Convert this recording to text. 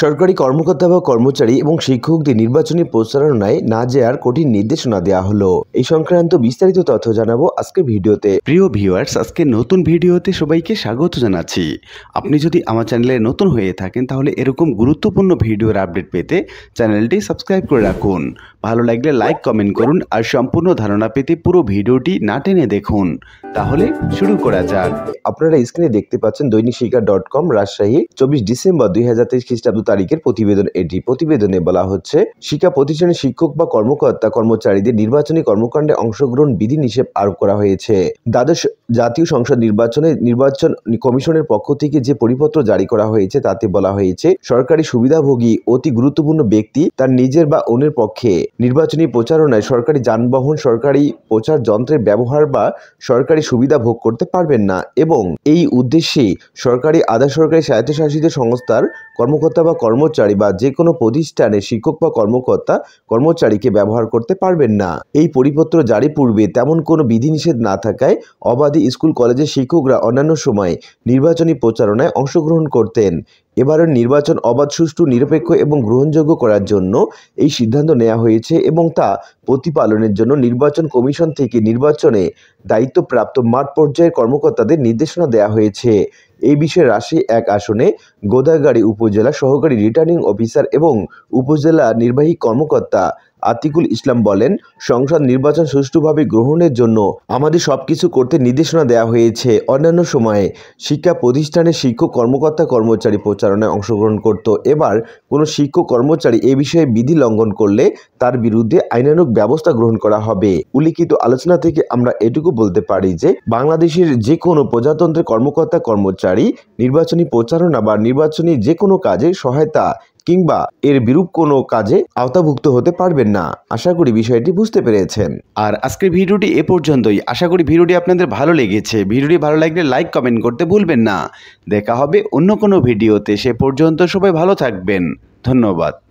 সরকারি কর্মকর্তা বা কর্মচারী এবং শিক্ষকদের নির্বাচনী প্রচারণায় না যেয়ার কঠিন নির্দেশনা দেওয়া হলো এই সংক্রান্ত বিস্তারিত তথ্য জানাবো আজকে ভিডিওতে প্রিয় ভিউয়ার্স আজকে নতুন ভিডিওতে সবাইকে স্বাগত জানাচ্ছি আপনি যদি আমার চ্যানেলে নতুন হয়ে থাকেন তাহলে এরকম গুরুত্বপূর্ণ ভিডিওর আপডেট পেতে চ্যানেলটি সাবস্ক্রাইব করে রাখুন ভালো লাগলে লাইক কমেন্ট করুন আর সম্পূর্ণ ধারণা পেতে পুরো ভিডিওটি না টেনে দেখুন তাহলে শুরু করা যাক আপনারা স্ক্রিনে দেখতে পাচ্ছেন দৈনিক শিক্ষা ডট কম রাজশাহী চব্বিশ ডিসেম্বর দুই হাজার তেইশ খ্রিস্টাব্দ তারিখের প্রতিবেদন এটি প্রতিবেদনে বলা হচ্ছে শিক্ষা প্রতিষ্ঠানের শিক্ষক বা কর্মকর্তা কর্মচারীদের নির্বাচনী কর্মকাণ্ডে অংশগ্রহণ বিধি নিষেধ আরোপ করা হয়েছে দ্বাদশ জাতীয় সংসদ নির্বাচনে নির্বাচন কমিশনের পক্ষ থেকে যে পরিপত্র জারি করা হয়েছে তাতে বলা হয়েছে সরকারি সুবিধাভোগী অতি গুরুত্বপূর্ণ ব্যক্তি তার নিজের বা অন্যের পক্ষে নির্বাচনী প্রচারণায় সরকারি যানবাহন সরকারি প্রচার যন্ত্রের ব্যবহার বা সরকারি সুবিধা ভোগ করতে পারবেন না এবং এই উদ্দেশ্যে সরকারি আধা সরকারি স্বায়ত্তশাসিত সংস্থার কর্মকর্তা বা কর্মচারী বা যে কোনো প্রতিষ্ঠানে শিক্ষক বা কর্মকর্তা কর্মচারীকে ব্যবহার করতে পারবেন না এই পরিপত্র জারি পূর্বে তেমন কোনো বিধিনিষেধ না থাকায় অবাধী স্কুল কলেজের শিক্ষকরা অন্যান্য সময়ে নির্বাচনী প্রচারণায় অংশগ্রহণ করতেন এবারের নির্বাচন অবাধ সুষ্ঠু নিরপেক্ষ এবং গ্রহণযোগ্য করার জন্য এই সিদ্ধান্ত নেওয়া হয়েছে এবং তা প্রতিপালনের জন্য নির্বাচন কমিশন থেকে নির্বাচনে দায়িত্বপ্রাপ্ত মাঠ পর্যায়ের কর্মকর্তাদের নির্দেশনা দেওয়া হয়েছে এই বিষয়ে রাশি এক আসনে গোদাগাড়ি উপজেলা সহকারী রিটার্নিং অফিসার এবং উপজেলা নির্বাহী কর্মকর্তা আতিকুল ইসলাম বলেন সংসদ নির্বাচন সুষ্ঠুভাবে গ্রহণের জন্য আমাদের সব কিছু করতে নির্দেশনা দেওয়া হয়েছে অন্যান্য সময়ে শিক্ষা প্রতিষ্ঠানে শিক্ষক কর্মকর্তা কর্মচারী প্রচারণায় অংশগ্রহণ করত এবার কোনো শিক্ষক কর্মচারী এ বিষয়ে বিধি লঙ্ঘন করলে তার বিরুদ্ধে আইনানুক ব্যবস্থা গ্রহণ করা হবে উল্লিখিত আলোচনা থেকে আমরা এটুকু বলতে পারি যে বাংলাদেশের যে কোনো প্রজাতন্ত্রের কর্মকর্তা কর্মচারী নির্বাচনী প্রচারণা বা নির্বাচনী যে কোনো কাজে সহায়তা কিংবা এর বিরূপ কোনো কাজে আওতাভুক্ত হতে পারবেন না আশা করি বিষয়টি বুঝতে পেরেছেন আর আজকের ভিডিওটি এ পর্যন্তই আশা করি ভিডিওটি আপনাদের ভালো লেগেছে ভিডিওটি ভালো লাগলে লাইক কমেন্ট করতে ভুলবেন না দেখা হবে অন্য কোনো ভিডিওতে সে পর্যন্ত সবাই ভালো থাকবেন ধন্যবাদ